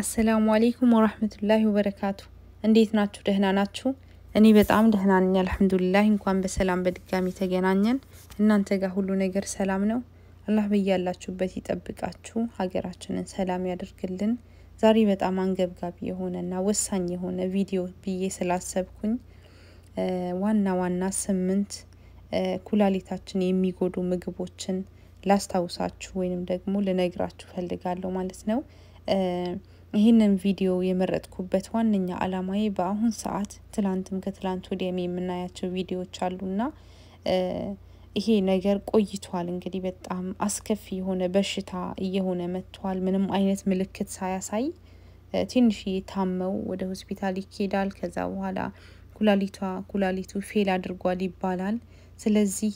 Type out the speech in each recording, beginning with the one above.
አሰላሙ አሌይኩም ወራህመቱላሂ ወበረካቱ። እንዴት ናችሁ? ደህና ናችሁ? እኔ በጣም ደህና ነኝ አልሐምዱሊላህ። እንኳን በሰላም በድጋሚ ተገናኘን። እናንተ ጋር ሁሉ ነገር ሰላም ነው? አላህ በያላችሁበት ይጠብቃችሁ፣ ሀገራችንን ሰላም ያደርግልን። ዛሬ በጣም አንገብጋቢ የሆነና ወሳኝ የሆነ ቪዲዮ ብዬ ስላሰብኩኝ ዋና ዋና ስምንት ኩላሊታችን የሚጎዱ ምግቦችን ላስታውሳችሁ ወይንም ደግሞ ልነግራችሁ ፈልጋለሁ ማለት ነው። ይህንን ቪዲዮ የመረጥኩበት ዋነኛ አላማዬ በአሁን ሰዓት ትላንትም ከትላንት ወዲያም የምናያቸው ቪዲዮዎች አሉና ይሄ ነገር ቆይቷል። እንግዲህ በጣም አስከፊ የሆነ በሽታ እየሆነ መጥቷል። ምንም አይነት ምልክት ሳያሳይ ትንሽ ታመው ወደ ሆስፒታል ይኬዳል። ከዛ በኋላ ኩላሊቷ ኩላሊቱ ፌል አድርጓል ይባላል። ስለዚህ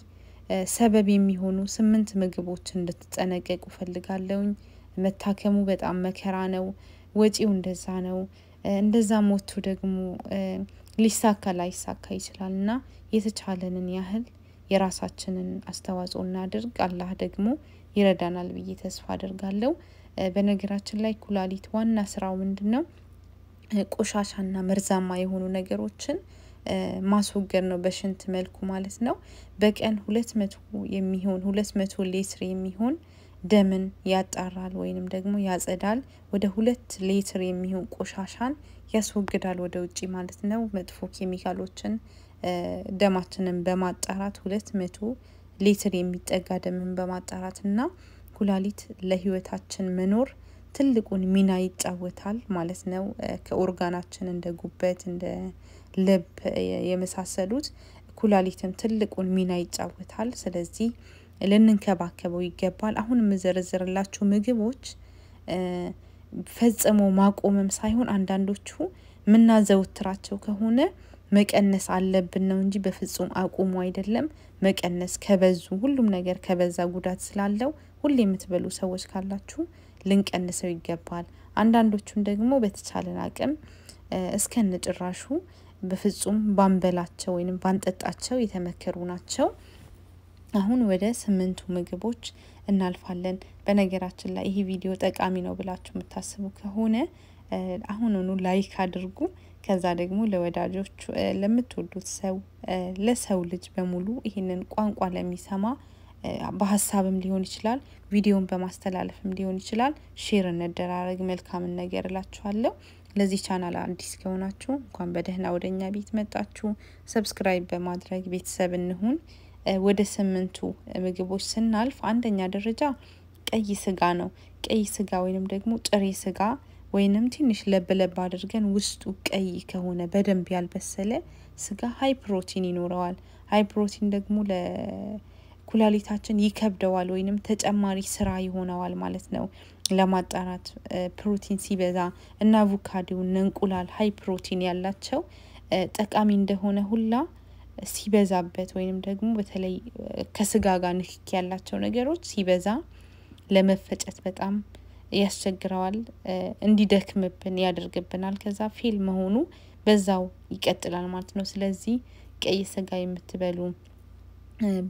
ሰበብ የሚሆኑ ስምንት ምግቦች እንድትጠነቀቁ ፈልጋለውኝ። መታከሙ በጣም መከራ ነው። ወጪው እንደዛ ነው። እንደዛ ሞቱ ደግሞ ሊሳካ ላይሳካ ይችላል እና የተቻለንን ያህል የራሳችንን አስተዋጽኦ እናድርግ። አላህ ደግሞ ይረዳናል ብዬ ተስፋ አድርጋለሁ። በነገራችን ላይ ኩላሊት ዋና ስራው ምንድን ነው? ቆሻሻና መርዛማ የሆኑ ነገሮችን ማስወገድ ነው፣ በሽንት መልኩ ማለት ነው። በቀን ሁለት መቶ የሚሆን ሁለት መቶ ሌትር የሚሆን ደምን ያጣራል ወይንም ደግሞ ያጸዳል። ወደ ሁለት ሌትር የሚሆን ቆሻሻን ያስወግዳል ወደ ውጭ ማለት ነው። መጥፎ ኬሚካሎችን ደማችንን በማጣራት ሁለት መቶ ሊትር የሚጠጋ ደምን እና ኩላሊት ለህይወታችን መኖር ትልቁን ሚና ይጫወታል ማለት ነው። ከኦርጋናችን እንደ ጉበት፣ እንደ ልብ የመሳሰሉት ኩላሊትም ትልቁን ሚና ይጫወታል። ስለዚህ ልንንከባከበው ይገባል። አሁን የምዘረዝርላችሁ ምግቦች ፈጽሞ ማቆምም ሳይሆን አንዳንዶቹ የምናዘወትራቸው ከሆነ መቀነስ አለብን ነው እንጂ በፍጹም አቁሙ አይደለም። መቀነስ ከበዙ ሁሉም ነገር ከበዛ ጉዳት ስላለው ሁሌ የምትበሉ ሰዎች ካላችሁ ልንቀንሰው ይገባል። አንዳንዶቹም ደግሞ በተቻለን አቅም እስከነጭራሹ በፍጹም ባንበላቸው ወይም ባንጠጣቸው የተመከሩ ናቸው። አሁን ወደ ስምንቱ ምግቦች እናልፋለን። በነገራችን ላይ ይህ ቪዲዮ ጠቃሚ ነው ብላችሁ የምታስቡ ከሆነ አሁኑኑ ላይክ አድርጉ። ከዛ ደግሞ ለወዳጆች፣ ለምትወዱት ሰው፣ ለሰው ልጅ በሙሉ ይህንን ቋንቋ ለሚሰማ በሀሳብም ሊሆን ይችላል፣ ቪዲዮን በማስተላለፍም ሊሆን ይችላል። ሼር እንደራረግ። መልካምን ነገር እላችኋለሁ። ለዚህ ቻናል አዲስ ከሆናችሁ እንኳን በደህና ወደኛ ቤት መጣችሁ። ሰብስክራይብ በማድረግ ቤተሰብ እንሁን። ወደ ስምንቱ ምግቦች ስናልፍ አንደኛ ደረጃ ቀይ ስጋ ነው። ቀይ ስጋ ወይንም ደግሞ ጥሬ ስጋ ወይንም ትንሽ ለብለብ አድርገን ውስጡ ቀይ ከሆነ በደንብ ያልበሰለ ስጋ ሀይ ፕሮቲን ይኖረዋል። ሀይ ፕሮቲን ደግሞ ለኩላሊታችን ይከብደዋል ወይንም ተጨማሪ ስራ ይሆነዋል ማለት ነው። ለማጣራት ፕሮቲን ሲበዛ እና አቮካዶ እንቁላል ሀይ ፕሮቲን ያላቸው ጠቃሚ እንደሆነ ሁላ ሲበዛበት ወይንም ደግሞ በተለይ ከስጋ ጋር ንክኪ ያላቸው ነገሮች ሲበዛ ለመፈጨት በጣም ያስቸግረዋል። እንዲደክምብን ያደርግብናል። ከዛ ፌል መሆኑ በዛው ይቀጥላል ማለት ነው። ስለዚህ ቀይ ስጋ የምትበሉ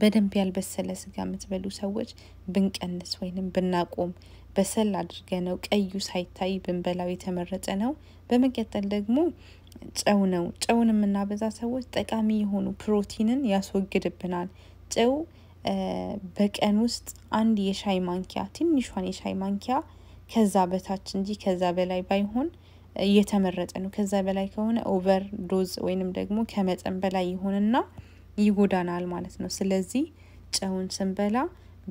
በደንብ ያልበሰለ ስጋ የምትበሉ ሰዎች ብንቀንስ ወይንም ብናቆም በሰል አድርገ ነው ቀዩ ሳይታይ ብንበላው የተመረጠ ነው። በመቀጠል ደግሞ ጨው ነው። ጨውን የምናበዛ ሰዎች ጠቃሚ የሆኑ ፕሮቲንን ያስወግድብናል። ጨው በቀን ውስጥ አንድ የሻይ ማንኪያ ትንሿን የሻይ ማንኪያ ከዛ በታች እንጂ ከዛ በላይ ባይሆን እየተመረጠ ነው። ከዛ በላይ ከሆነ ኦቨር ዶዝ ወይንም ደግሞ ከመጠን በላይ ይሆንና ይጎዳናል ማለት ነው። ስለዚህ ጨውን ስንበላ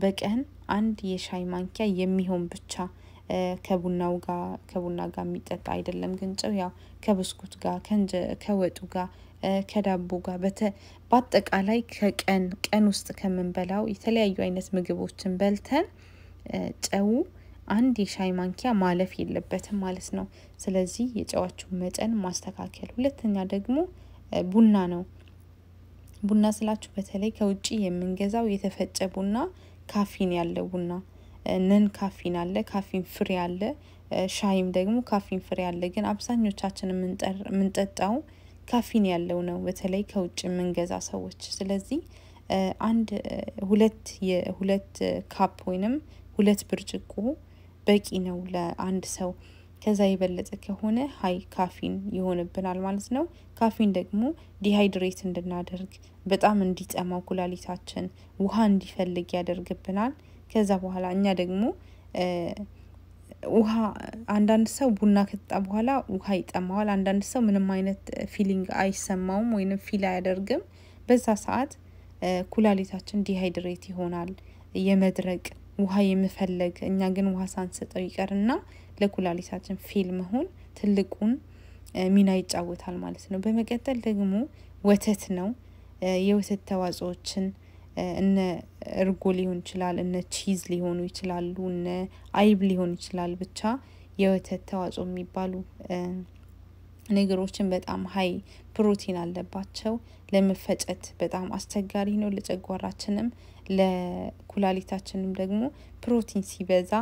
በቀን አንድ የሻይ ማንኪያ የሚሆን ብቻ ከቡናው ጋር ከቡና ጋር የሚጠጣ አይደለም። ግን ጨው ያው ከብስኩት ጋር ከወጡ ጋር ከዳቦ ጋር በአጠቃላይ ከቀን ቀን ውስጥ ከምንበላው የተለያዩ አይነት ምግቦችን በልተን ጨው አንድ የሻይ ማንኪያ ማለፍ የለበትም ማለት ነው። ስለዚህ የጨዋችሁን መጠን ማስተካከል። ሁለተኛ ደግሞ ቡና ነው። ቡና ስላችሁ በተለይ ከውጭ የምንገዛው የተፈጨ ቡና፣ ካፊን ያለው ቡና ነን ካፊን አለ፣ ካፊን ፍሬ አለ፣ ሻይም ደግሞ ካፊን ፍሬ አለ። ግን አብዛኞቻችን የምንጠጣው ካፊን ያለው ነው፣ በተለይ ከውጭ የምንገዛ ሰዎች። ስለዚህ አንድ ሁለት የሁለት ካፕ ወይንም ሁለት ብርጭቆ በቂ ነው ለአንድ ሰው። ከዛ የበለጠ ከሆነ ሀይ ካፊን ይሆንብናል ማለት ነው። ካፊን ደግሞ ዲሃይድሬት እንድናደርግ በጣም እንዲጠማ ኩላሊታችን ውሃ እንዲፈልግ ያደርግብናል። ከዛ በኋላ እኛ ደግሞ ውሃ አንዳንድ ሰው ቡና ከጠጣ በኋላ ውሃ ይጠማዋል። አንዳንድ ሰው ምንም አይነት ፊሊንግ አይሰማውም ወይም ፊል አያደርግም። በዛ ሰዓት ኩላሊታችን ዲሃይድሬት ይሆናል፣ የመድረቅ ውሃ የመፈለግ እኛ ግን ውሃ ሳንሰጠው ይቀርና ለኩላሊታችን ፊል መሆን ትልቁን ሚና ይጫወታል ማለት ነው። በመቀጠል ደግሞ ወተት ነው። የወተት ተዋጽዎችን። እነ እርጎ ሊሆን ይችላል፣ እነ ቺዝ ሊሆኑ ይችላሉ፣ እነ አይብ ሊሆን ይችላል። ብቻ የወተት ተዋጽኦ የሚባሉ ነገሮችን በጣም ሀይ ፕሮቲን አለባቸው። ለመፈጨት በጣም አስቸጋሪ ነው። ለጨጓራችንም ለኩላሊታችንም ደግሞ ፕሮቲን ሲበዛ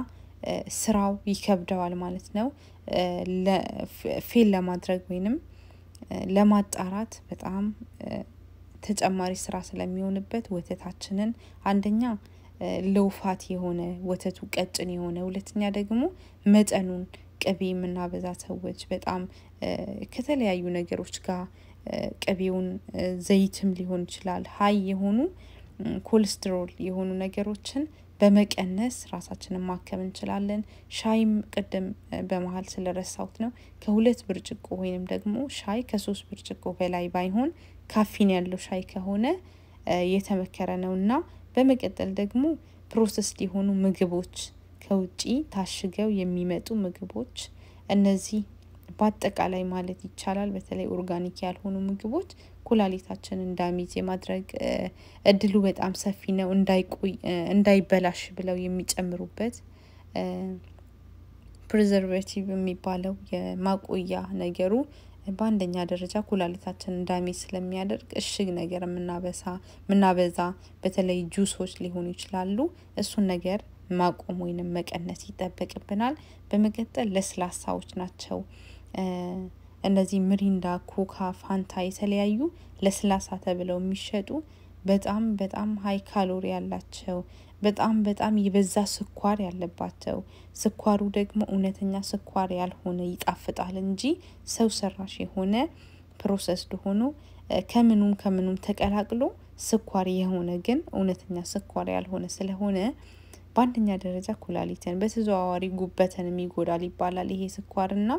ስራው ይከብደዋል ማለት ነው። ፌል ለማድረግ ወይንም ለማጣራት በጣም ተጨማሪ ስራ ስለሚሆንበት ወተታችንን አንደኛ ለውፋት የሆነ ወተቱ ቀጭን የሆነ ሁለተኛ ደግሞ መጠኑን ቅቤ የምናበዛ ሰዎች በጣም ከተለያዩ ነገሮች ጋር ቅቤውን ዘይትም ሊሆን ይችላል ሀይ የሆኑ ኮሌስትሮል የሆኑ ነገሮችን በመቀነስ ራሳችንን ማከም እንችላለን። ሻይም ቅድም በመሀል ስለረሳሁት ነው ከሁለት ብርጭቆ ወይንም ደግሞ ሻይ ከሶስት ብርጭቆ በላይ ባይሆን ካፊን ያለው ሻይ ከሆነ የተመከረ ነው እና በመቀጠል ደግሞ ፕሮሰስ የሆኑ ምግቦች ከውጪ ታሽገው የሚመጡ ምግቦች እነዚህ በአጠቃላይ ማለት ይቻላል በተለይ ኦርጋኒክ ያልሆኑ ምግቦች ኩላሊታችንን እንዳሚዝ የማድረግ እድሉ በጣም ሰፊ ነው። እንዳይቆይ እንዳይበላሽ ብለው የሚጨምሩበት ፕሪዘርቬቲቭ የሚባለው የማቆያ ነገሩ በአንደኛ ደረጃ ኩላሊታችን እንዳሚዝ ስለሚያደርግ እሽግ ነገር የምናበሳ የምናበዛ በተለይ ጁሶች ሊሆኑ ይችላሉ። እሱን ነገር ማቆም ወይንም መቀነስ ይጠበቅብናል። በመቀጠል ለስላሳዎች ናቸው። እነዚህ ምሪንዳ፣ ኮካ፣ ፋንታ የተለያዩ ለስላሳ ተብለው የሚሸጡ በጣም በጣም ሀይ ካሎሪ ያላቸው በጣም በጣም የበዛ ስኳር ያለባቸው ስኳሩ ደግሞ እውነተኛ ስኳር ያልሆነ ይጣፍጣል እንጂ ሰው ሰራሽ የሆነ ፕሮሰስ ደሆኑ ከምኑም ከምኑም ተቀላቅሎ ስኳር የሆነ ግን እውነተኛ ስኳር ያልሆነ ስለሆነ በአንደኛ ደረጃ ኩላሊትን፣ በተዘዋዋሪ ጉበትን ይጎዳል ይባላል ይሄ ስኳርና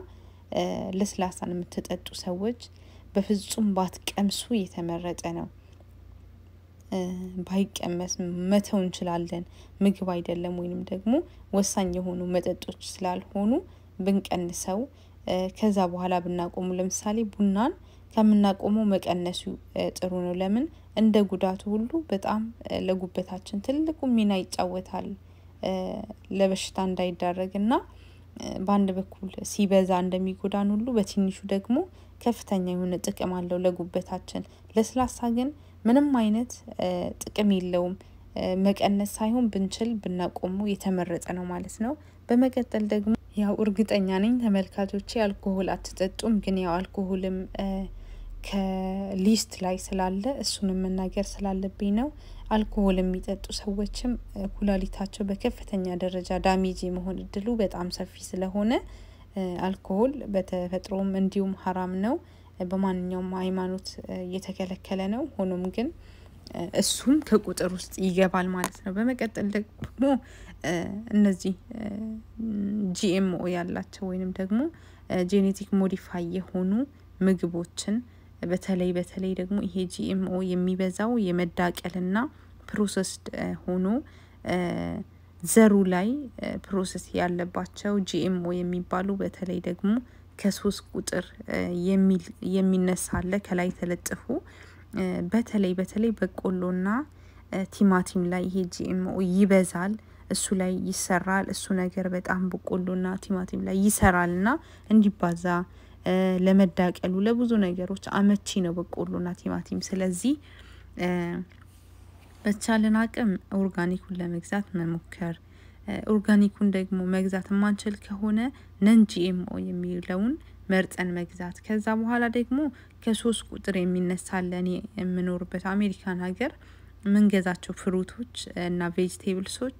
ለስላሳን የምትጠጡ ሰዎች በፍጹም ባትቀምሱ የተመረጠ ነው። ባይቀመስ መተው እንችላለን። ምግብ አይደለም ወይንም ደግሞ ወሳኝ የሆኑ መጠጦች ስላልሆኑ ብንቀንሰው ከዛ በኋላ ብናቆሙ፣ ለምሳሌ ቡናን ከምናቆመው መቀነሱ ጥሩ ነው። ለምን እንደ ጉዳቱ ሁሉ በጣም ለጉበታችን ትልቁ ሚና ይጫወታል። ለበሽታ እንዳይዳረግና እና በአንድ በኩል ሲበዛ እንደሚጎዳን ሁሉ በትንሹ ደግሞ ከፍተኛ የሆነ ጥቅም አለው ለጉበታችን። ለስላሳ ግን ምንም አይነት ጥቅም የለውም። መቀነስ ሳይሆን ብንችል ብናቆሙ የተመረጠ ነው ማለት ነው። በመቀጠል ደግሞ ያው እርግጠኛ ነኝ ተመልካቾች አልኮሆል አትጠጡም፣ ግን ያው አልኮሆልም ከሊስት ላይ ስላለ እሱንም መናገር ስላለብኝ ነው። አልኮሆል የሚጠጡ ሰዎችም ኩላሊታቸው በከፍተኛ ደረጃ ዳሜጅ የመሆን እድሉ በጣም ሰፊ ስለሆነ አልኮሆል በተፈጥሮም እንዲሁም ሀራም ነው። በማንኛውም ሃይማኖት እየተከለከለ ነው። ሆኖም ግን እሱም ከቁጥር ውስጥ ይገባል ማለት ነው። በመቀጠል ደግሞ እነዚህ ጂኤምኦ ያላቸው ወይንም ደግሞ ጄኔቲክ ሞዲፋይ የሆኑ ምግቦችን በተለይ በተለይ ደግሞ ይሄ ጂኤምኦ የሚበዛው የመዳቀልና ፕሮሰስድ ሆኖ ዘሩ ላይ ፕሮሰስ ያለባቸው ጂኤምኦ የሚባሉ በተለይ ደግሞ ከሶስት ቁጥር የሚነሳለ ከላይ ተለጥፉ። በተለይ በተለይ በቆሎና ቲማቲም ላይ ይሄ ጂኤምኦ ይበዛል። እሱ ላይ ይሰራል። እሱ ነገር በጣም በቆሎና ቲማቲም ላይ ይሰራል እና እንዲባዛ ለመዳቀሉ ለብዙ ነገሮች አመቺ ነው በቆሎና ቲማቲም። ስለዚህ በቻልን አቅም ኦርጋኒኩን ለመግዛት መሞከር ኦርጋኒኩን ደግሞ መግዛት የማንችል ከሆነ ነን ጂኤምኦ የሚለውን መርጠን መግዛት። ከዛ በኋላ ደግሞ ከሶስት ቁጥር የሚነሳለን የምኖርበት አሜሪካን ሀገር ምንገዛቸው ፍሩቶች እና ቬጅቴብልሶች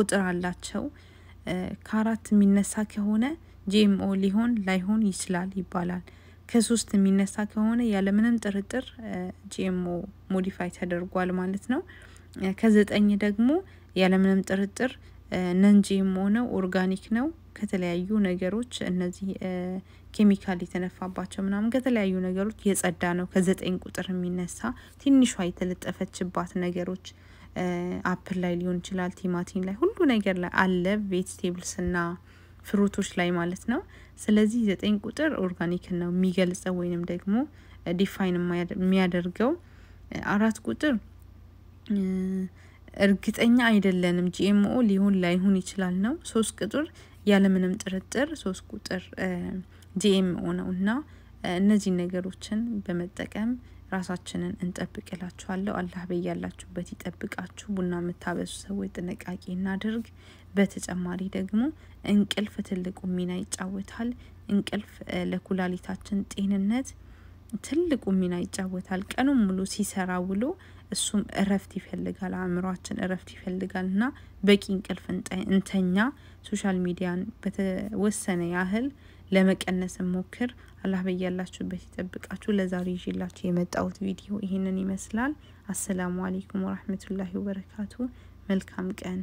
ቁጥር አላቸው። ከአራት የሚነሳ ከሆነ ጂኤምኦ ሊሆን ላይሆን ይችላል ይባላል። ከሶስት የሚነሳ ከሆነ ያለምንም ጥርጥር ጂኤምኦ ሞዲፋይ ተደርጓል ማለት ነው። ከዘጠኝ ደግሞ ያለምንም ጥርጥር ነን ጂኤምኦ ነው፣ ኦርጋኒክ ነው። ከተለያዩ ነገሮች እነዚህ ኬሚካል የተነፋባቸው ምናምን ከተለያዩ ነገሮች የጸዳ ነው። ከዘጠኝ ቁጥር የሚነሳ ትንሿ የተለጠፈችባት ነገሮች አፕል ላይ ሊሆን ይችላል፣ ቲማቲም ላይ ሁሉ ነገር ላይ አለ። ና ፍሩቶች ላይ ማለት ነው። ስለዚህ ዘጠኝ ቁጥር ኦርጋኒክ ነው የሚገልጸው ወይንም ደግሞ ዲፋይን የሚያደርገው። አራት ቁጥር እርግጠኛ አይደለንም ጂኤምኦ ሊሆን ላይሆን ይችላል ነው። ሶስት ቁጥር ያለምንም ጥርጥር ሶስት ቁጥር ጂኤምኦ ነው እና እነዚህ ነገሮችን በመጠቀም ራሳችንን እንጠብቅላችኋለሁ። አላህ በያላችሁበት ይጠብቃችሁ። ቡና የምታበሱ ሰዎች ጥንቃቄ እናድርግ። በተጨማሪ ደግሞ እንቅልፍ ትልቁ ሚና ይጫወታል። እንቅልፍ ለኩላሊታችን ጤንነት ትልቁ ሚና ይጫወታል። ቀኑን ሙሉ ሲሰራ ውሎ እሱም እረፍት ይፈልጋል። አእምሯችን እረፍት ይፈልጋል እና በቂ እንቅልፍ እንተኛ። ሶሻል ሚዲያን በተወሰነ ያህል ለመቀነስ ሞክር። አላህ በያላችሁበት ይጠብቃችሁ። ለዛሬ ይዤላችሁ የመጣሁት ቪዲዮ ይህንን ይመስላል። አሰላሙ አሌይኩም ወራህመቱላሂ ወበረካቱ። መልካም ቀን